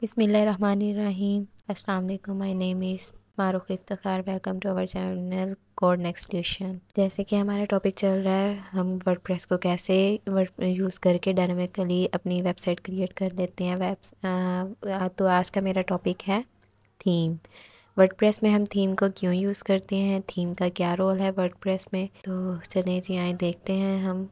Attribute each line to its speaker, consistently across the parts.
Speaker 1: बिसमीम अल्लाम my name is Mahrukh इफ्तार welcome to our channel code next question जैसे कि हमारा टॉपिक चल रहा है हम वर्ड प्रेस को कैसे वर्ड यूज़ करके डायनामिकली अपनी वेबसाइट क्रिएट कर लेते हैं वेब तो आज का मेरा टॉपिक है थीम वर्डप्रेस में हम थीम को क्यों यूज़ करते हैं थीम का क्या रोल है वर्डप्रेस में तो चलिए जी आए देखते हैं हम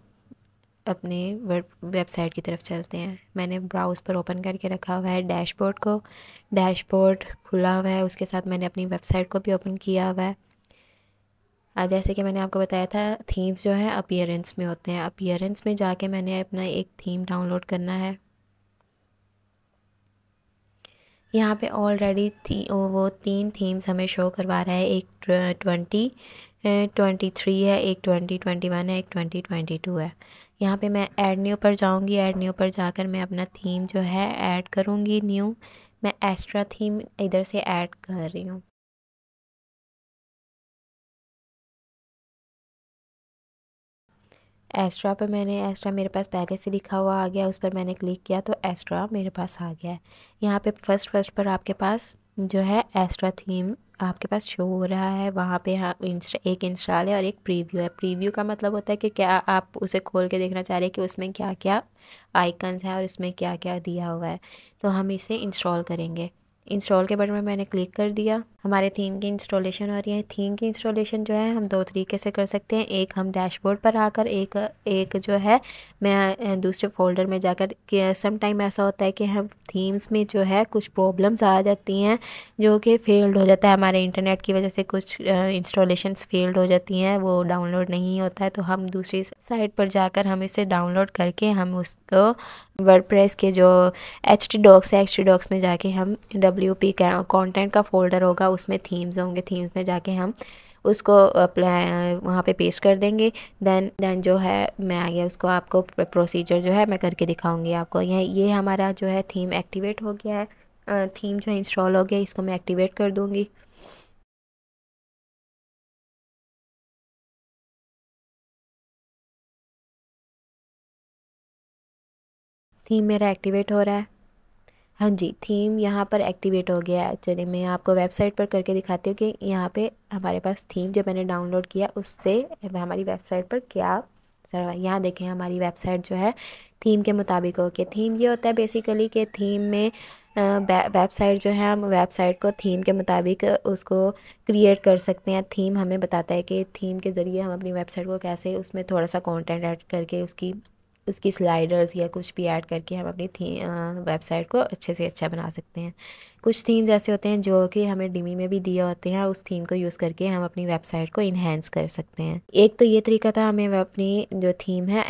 Speaker 1: अपने वेबसाइट की तरफ चलते हैं मैंने ब्राउज़ पर ओपन करके रखा हुआ है डैशबोर्ड को डैशबोर्ड खुला हुआ है उसके साथ मैंने अपनी वेबसाइट को भी ओपन किया हुआ है जैसे कि मैंने आपको बताया था थीम्स जो है अपियरेंस में होते हैं अपियरेंस में जाके मैंने अपना एक थीम डाउनलोड करना है यहाँ पे ऑलरेडी थी वो तीन थीम्स हमें शो करवा रहा है एक ट्वेंटी ट्वेंटी थ्री है एक ट्वेंटी ट्वेंटी वन है एक ट्वेंटी ट्वेंटी टू है यहाँ पे मैं ऐड न्यू पर जाऊँगी ऐड न्यू पर जाकर मैं अपना थीम जो है ऐड करूँगी न्यू
Speaker 2: मैं एक्स्ट्रा थीम इधर से ऐड कर रही हूँ एक्स्ट्रा पर मैंने एक्स्ट्रा मेरे पास पहले से लिखा हुआ आ गया उस पर मैंने क्लिक किया तो एक्स्ट्रा मेरे पास आ गया है
Speaker 1: यहाँ पे फर्स्ट फर्स्ट पर आपके पास जो है एक्स्ट्रा थीम आपके पास शो हो रहा है वहाँ पे हाँ इंस्टा एक इंस्टॉल है और एक प्रीव्यू है प्रीव्यू का मतलब होता है कि क्या आप उसे खोल के देखना चाह रहे हैं कि उसमें क्या क्या आइकन्स हैं और इसमें क्या क्या दिया हुआ है तो हम इसे इंस्टॉल करेंगे इंस्टॉल के बटन में मैंने क्लिक कर दिया हमारे थीम की इंस्टॉलेशन और ये थीम की इंस्टॉलेशन जो है हम दो तरीके से कर सकते हैं एक हम डैशबोर्ड पर आकर एक एक जो है मैं दूसरे फोल्डर में जाकर सम टाइम ऐसा होता है कि हम थीम्स में जो है कुछ प्रॉब्लम्स आ जाती हैं जो कि फेल्ड हो जाता है हमारे इंटरनेट की वजह से कुछ इंस्टॉलेशन फेल्ड हो जाती हैं वो डाउनलोड नहीं होता है तो हम दूसरी साइट पर जाकर हम इसे डाउनलोड करके हम उसको वर्डप्रेस के जो एच टी डॉक्स है एच टी डॉक्स में जाके हम डब्ल्यू पी कॉन्टेंट का फोल्डर होगा उसमें थीम्स होंगे थीम्स में जाके हम उसको वहाँ पे पेश कर देंगे देन देन जो है मैं आ गया उसको आपको प्रोसीजर जो है मैं करके दिखाऊंगी आपको यह ये हमारा जो है थीम एक्टिवेट हो गया
Speaker 2: है थीम जो इंस्टॉल हो गया इसको मैं एक्टिवेट कर दूँगी थीम मेरा एक्टिवेट हो रहा है हाँ जी
Speaker 1: थीम यहाँ पर एक्टिवेट हो गया है चलिए मैं आपको वेबसाइट पर करके दिखाती हूँ कि यहाँ पे हमारे पास थीम जो मैंने डाउनलोड किया उससे हमारी वेबसाइट पर क्या सर यहाँ देखें हमारी वेबसाइट जो है थीम के मुताबिक हो थीम ये होता है बेसिकली कि थीम में वेबसाइट जो है हम वेबसाइट को थीम के मुताबिक उसको क्रिएट कर सकते हैं थीम हमें बताता है कि थीम के ज़रिए हम अपनी वेबसाइट को कैसे उसमें थोड़ा सा कंटेंट ऐड करके उसकी उसकी स्लाइडर्स या कुछ भी ऐड करके हम अपनी थी वेबसाइट को अच्छे से अच्छा बना सकते हैं कुछ थीम्स ऐसे होते हैं जो कि हमें डिमी में भी दिए होते हैं उस थीम को यूज़ करके हम अपनी वेबसाइट को इन्हेंस कर सकते हैं एक तो ये तरीका था हमें अपनी जो थीम है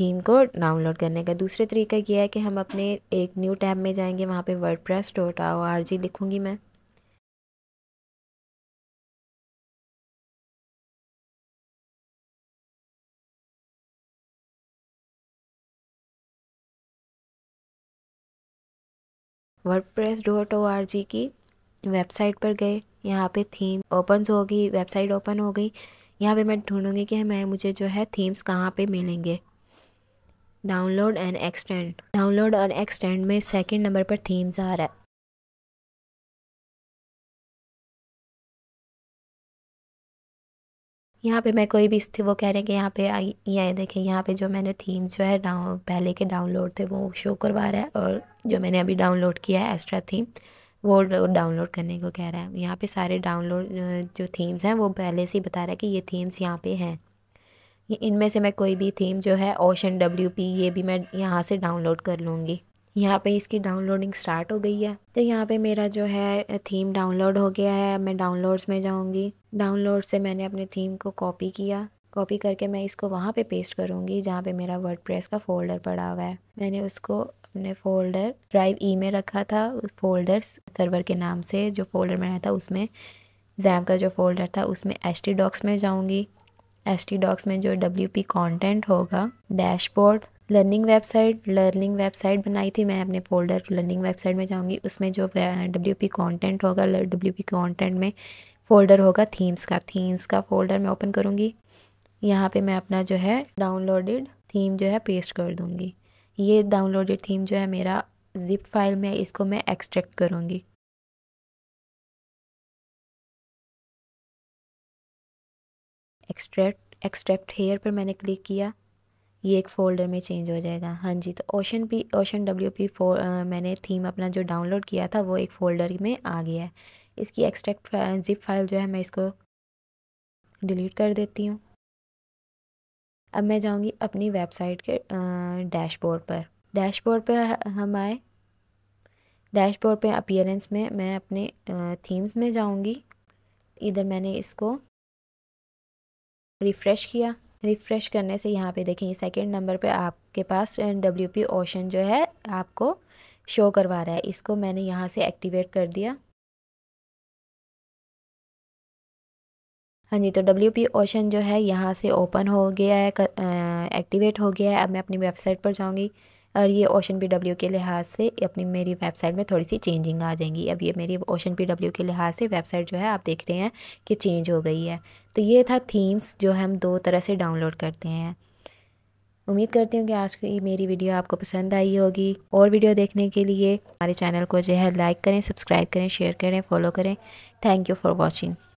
Speaker 1: थीम को डाउनलोड करने का दूसरा तरीका यह है कि हम अपने एक न्यू टैब में जाएंगे वहाँ पर वर्ड
Speaker 2: प्रेस डॉट लिखूँगी मैं जी की वेबसाइट पर गए यहाँ पे थीम ओपन होगी
Speaker 1: वेबसाइट ओपन हो गई यहाँ पे मैं ढूंढूंगी कि मैं मुझे जो है थीम्स कहाँ पे मिलेंगे
Speaker 2: डाउनलोड एंड एक्सटेंड डाउनलोड और एक्सटेंड में सेकंड नंबर पर थीम्स आ रहा है यहाँ पे मैं कोई भी थी वो कह रहे हैं कि यहाँ पे आई ये देखें यहाँ पे जो मैंने
Speaker 1: थीम जो है डाउन पहले के डाउनलोड थे वो शो करवा रहा है और जो मैंने अभी डाउनलोड किया है एक्स्ट्रा थीम वो डाउनलोड करने को कह रहा है यहाँ पे सारे डाउनलोड जो थीम्स हैं वो पहले से ही बता रहा है कि ये थीम्स यहाँ पे हैं इनमें से मैं कोई भी थीम जो है ओशन डब्ल्यू पी ये भी मैं यहाँ से डाउनलोड कर लूँगी यहाँ पे इसकी डाउनलोडिंग स्टार्ट हो गई है तो यहाँ पे मेरा जो है थीम डाउनलोड हो गया है मैं डाउनलोड्स में जाऊँगी डाउनलोड से मैंने अपने थीम को कॉपी किया कॉपी करके मैं इसको वहाँ पे पेस्ट करूँगी जहाँ पे मेरा प्रेस का फ़ोल्डर पड़ा हुआ है मैंने उसको अपने फ़ोल्डर ड्राइव ई में रखा था उस फोल्डर सर्वर के नाम से जो फोल्डर में आया था उसमें जैम का जो फोल्डर था उसमें एस डॉक्स में जाऊँगी एस डॉक्स में जो डब्ल्यू पी होगा dashboard learning website learning website बनाई थी मैं अपने फोल्डर लर्निंग वेबसाइट में जाऊँगी उसमें जो डब्ल्यू पी कॉन्टेंट होगा डब्ल्यू पी कॉन्टेंट में फ़ोल्डर होगा थीम्स का थीम्स का फ़ोल्डर मैं ओपन करूँगी यहाँ पे मैं अपना जो है डाउनलोडेड थीम
Speaker 2: जो है पेस्ट कर दूँगी ये डाउनलोडेड थीम जो है मेरा जिप फाइल में इसको मैं एक्सट्रैक्ट करूँगी एक्सट्रैक्ट एक्सट्रैक्ट हेयर पर मैंने क्लिक किया ये एक
Speaker 1: फ़ोल्डर में चेंज हो जाएगा हाँ जी तो ocean P ocean W P फो मैंने थीम अपना जो डाउनलोड किया था वो एक फ़ोल्डर में आ गया है इसकी एक्सट्रैक्ट जिप फाइल जो है मैं इसको डिलीट कर देती हूँ अब मैं जाऊँगी अपनी वेबसाइट के डैशबोर्ड पर डैशबोर्ड पर हम आए डैशबोर्ड पे अपियरेंस में मैं अपने थीम्स में जाऊँगी इधर मैंने इसको रिफ़्रेश किया रिफ़्रेश करने से यहाँ पे देखेंगे सेकंड नंबर
Speaker 2: पे आपके पास डब्ल्यू पी ओशन जो है आपको शो करवा रहा है इसको मैंने यहाँ से एक्टिवेट कर दिया हाँ जी तो डब्ल्यू पी ओशन जो है यहाँ से ओपन हो गया है एक्टिवेट हो गया
Speaker 1: है अब मैं अपनी वेबसाइट पर जाऊँगी और ये ओशन पी डब्ल्यू के लिहाज से अपनी मेरी वेबसाइट में थोड़ी सी चेंजिंग आ जाएंगी अब ये मेरी ओशन पी डब्ल्यू के लिहाज से वेबसाइट जो है आप देख रहे हैं कि चेंज हो गई है तो ये था थीम्स जो हम दो तरह से डाउनलोड करते हैं उम्मीद करती हूँ कि आज की मेरी वीडियो आपको पसंद आई होगी और वीडियो देखने के लिए हमारे चैनल को जो है लाइक करें सब्सक्राइब करें शेयर करें फॉलो करें थैंक यू फॉर वॉचिंग